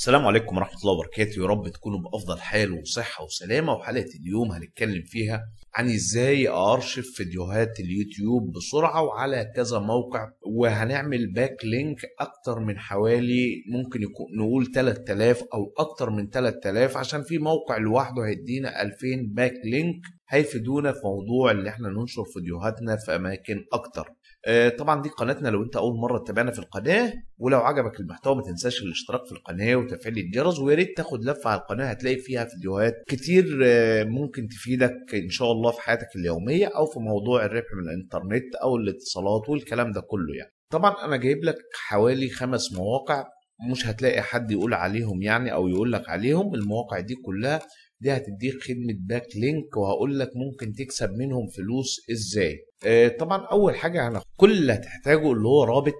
السلام عليكم ورحمة الله وبركاته يا رب تكونوا بأفضل حال وصحة وسلامة وحلقة اليوم هنتكلم فيها عن ازاي ارشف فيديوهات اليوتيوب بسرعة وعلى كذا موقع وهنعمل باك لينك اكتر من حوالي ممكن يكون نقول 3000 او اكتر من 3000 عشان في موقع لوحده هيدينا 2000 باك لينك هيفيدونا في موضوع اللي احنا ننشر فيديوهاتنا في اماكن اكتر آه، طبعا دي قناتنا لو انت اول مره تتابعنا في القناه ولو عجبك المحتوى ما تنساش الاشتراك في القناه وتفعيل الجرس ويا ريت تاخد لفه على القناه هتلاقي فيها فيديوهات كتير آه، ممكن تفيدك ان شاء الله في حياتك اليوميه او في موضوع الربح من الانترنت او الاتصالات والكلام ده كله يعني طبعا انا جايب لك حوالي خمس مواقع مش هتلاقي حد يقول عليهم يعني او يقول لك عليهم المواقع دي كلها دي هتديك خدمه باك لينك وهقول لك ممكن تكسب منهم فلوس ازاي آه، طبعا اول حاجه انا يعني كل اللي هتحتاجه اللي هو رابط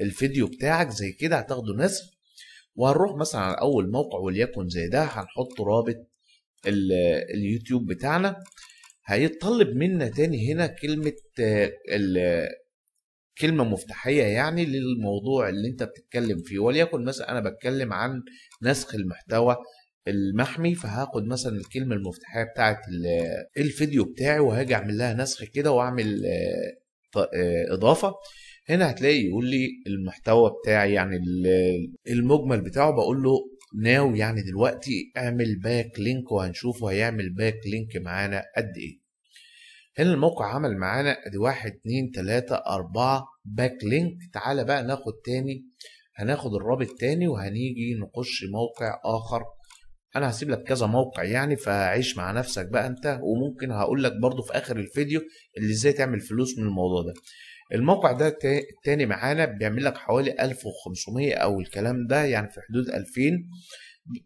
الفيديو بتاعك زي كده هتاخده نسخ وهنروح مثلا على اول موقع وليكن زي ده هنحط رابط اليوتيوب بتاعنا هيتطلب منا تاني هنا كلمه آه، كلمه مفتاحيه يعني للموضوع اللي انت بتتكلم فيه وليكن مثلا انا بتكلم عن نسخ المحتوى المحمي فهاخد مثلا الكلمه المفتاحيه بتاعت الفيديو بتاعي وهاجي اعمل لها نسخ كده واعمل آه، آه، اضافه هنا هتلاقي يقول لي المحتوى بتاعي يعني المجمل بتاعه بقول له ناو يعني دلوقتي اعمل باك لينك وهنشوفه هيعمل باك لينك معانا قد ايه هنا الموقع عمل معانا ادي واحد اتنين تلاتة اربعة باك لينك تعالى بقى ناخد تاني هناخد الرابط تاني وهنيجي نخش موقع اخر انا هسيب لك كذا موقع يعني فعيش مع نفسك بقى انت وممكن هقول لك برضو في اخر الفيديو اللي ازاي تعمل فلوس من الموضوع ده الموقع ده التاني معانا بيعمل لك حوالي 1500 او الكلام ده يعني في حدود 2000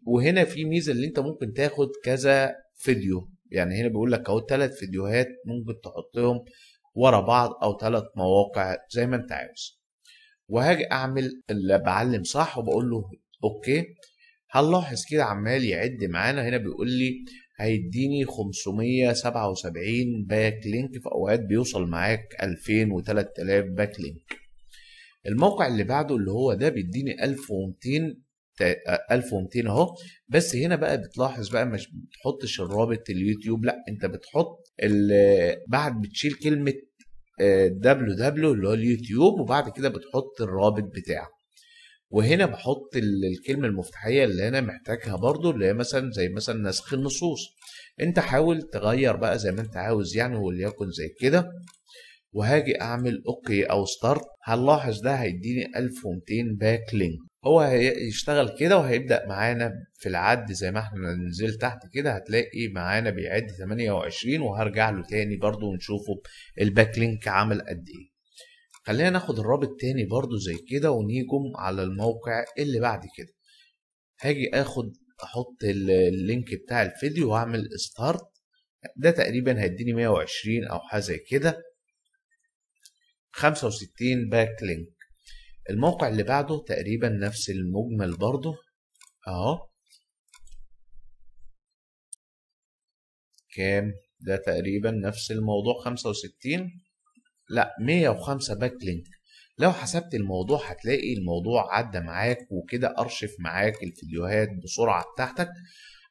وهنا في ميزه اللي انت ممكن تاخد كذا فيديو يعني هنا بيقول لك اهو ثلاث فيديوهات ممكن تحطهم ورا بعض او ثلاث مواقع زي ما انت عاوز وهاجي اعمل اللي بعلم صح وبقول له اوكي هنلاحظ كده عمال يعد معانا هنا بيقول لي هيديني 577 باك لينك في اوقات بيوصل معاك 2000 و3000 باك لينك الموقع اللي بعده اللي هو ده بيديني 1200 1200 اهو بس هنا بقى بتلاحظ بقى مش بتحطش الرابط اليوتيوب لا انت بتحط بعد بتشيل كلمه آه، دبليو دبليو اللي هو اليوتيوب وبعد كده بتحط الرابط بتاعه وهنا بحط الكلمه المفتاحيه اللي انا محتاجها برضو اللي هي مثلا زي مثلا نسخ النصوص انت حاول تغير بقى زي ما انت عاوز يعني وليكن زي كده وهاجي اعمل اوكي او ستارت هنلاحظ ده هيديني 1200 باك لينك هو هيشتغل كده وهيبدأ معانا في العد زي ما احنا ننزل تحت كده هتلاقي معانا بيعد 28 وهرجع له تاني برضو ونشوفه الباك لينك عمل قد ايه خلينا ناخد الرابط تاني برضو زي كده ونيجم على الموقع اللي بعد كده هاجي اخد احط اللينك بتاع الفيديو واعمل ستارت ده تقريبا هيديني 120 او حاجه زي كده 65 باك لينك الموقع اللي بعده تقريبا نفس المجمل برضه اهو كام ده تقريبا نفس الموضوع 65 لا 105 باك لينك لو حسبت الموضوع هتلاقي الموضوع عدى معاك وكده ارشف معاك الفيديوهات بسرعه بتاعتك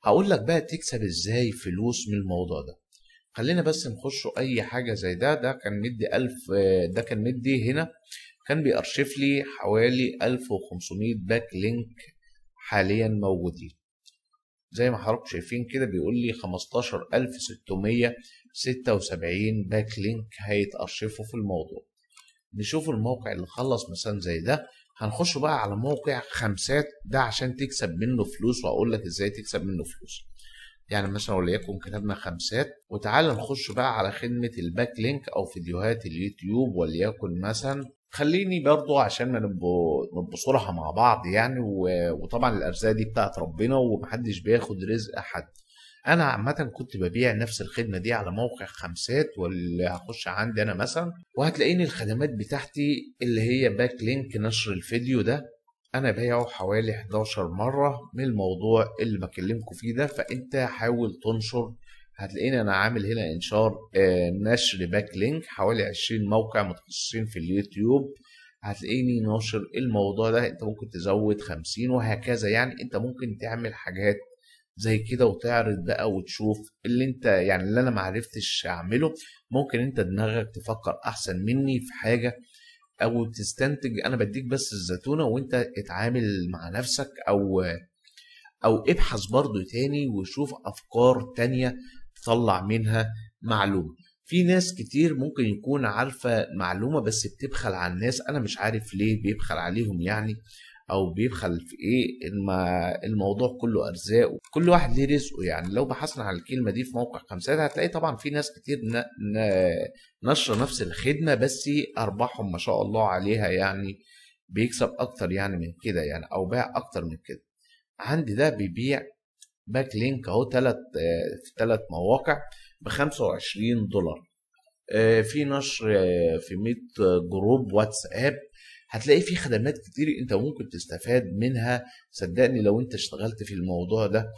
هقول لك بقى تكسب ازاي فلوس من الموضوع ده خلينا بس نخشوا اي حاجه زي ده ده كان مدي 1000 ده كان مدي هنا كان بيأرشف لي حوالي 1500 باك لينك حاليا موجودين زي ما حضراتكم شايفين كده بيقول لي 15676 باك لينك هيتأرشفوا في الموضوع نشوف الموقع اللي خلص مثلا زي ده هنخش بقى على موقع خمسات ده عشان تكسب منه فلوس وأقول لك ازاي تكسب منه فلوس يعني مثلا وليكن كتبنا خمسات وتعالى نخش بقى على خدمة الباك لينك او فيديوهات اليوتيوب وليكن مثلا خليني برضو عشان ما نبصرها مع بعض يعني وطبعا الارزاق دي بتاعت ربنا ومحدش بياخد رزق حد انا عامه كنت ببيع نفس الخدمه دي على موقع خمسات واللي هخش عندي انا مثلا وهتلاقيني الخدمات بتاعتي اللي هي باك لينك نشر الفيديو ده انا بايعه حوالي 11 مره من الموضوع اللي بكلمكم فيه ده فانت حاول تنشر هتلاقيني انا عامل هنا انشار آه، نشر باك لينك حوالي 20 موقع متخصصين في اليوتيوب هتلاقيني ناشر الموضوع ده انت ممكن تزود 50 وهكذا يعني انت ممكن تعمل حاجات زي كده وتعرض بقى وتشوف اللي انت يعني اللي انا معرفتش اعمله ممكن انت دماغك تفكر احسن مني في حاجه او تستنتج انا بديك بس الزتونه وانت اتعامل مع نفسك او او ابحث برضو تاني وشوف افكار تانية تطلع منها معلومة في ناس كتير ممكن يكون عارفة معلومة بس بتبخل على الناس أنا مش عارف ليه بيبخل عليهم يعني أو بيبخل في إيه الموضوع كله أرزاق كل واحد ليه رزقه يعني لو بحثنا على الكلمة دي في موقع خمسات هتلاقي طبعا في ناس كتير نشر نفس الخدمة بس أرباحهم ما شاء الله عليها يعني بيكسب أكتر يعني من كده يعني أو باع أكتر من كده عندي ده بيبيع باك لينك اهو ثلاث في آه، ثلاث مواقع ب 25 دولار آه، في نشر آه، في 100 جروب واتساب هتلاقي في خدمات كتير انت ممكن تستفاد منها صدقني لو انت اشتغلت في الموضوع ده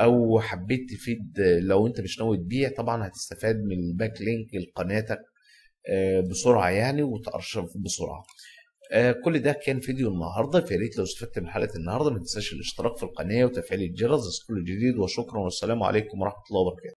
او حبيت تفيد لو انت مش ناوي تبيع طبعا هتستفاد من الباك لينك لقناتك بسرعه يعني وتارشف بسرعه آه، كل ده كان فيديو النهارده فيا ريت لو استفدت من حلقه النهارده ما تنساش الاشتراك في القناه وتفعيل الجرس كل جديد وشكرا والسلام عليكم ورحمه الله وبركاته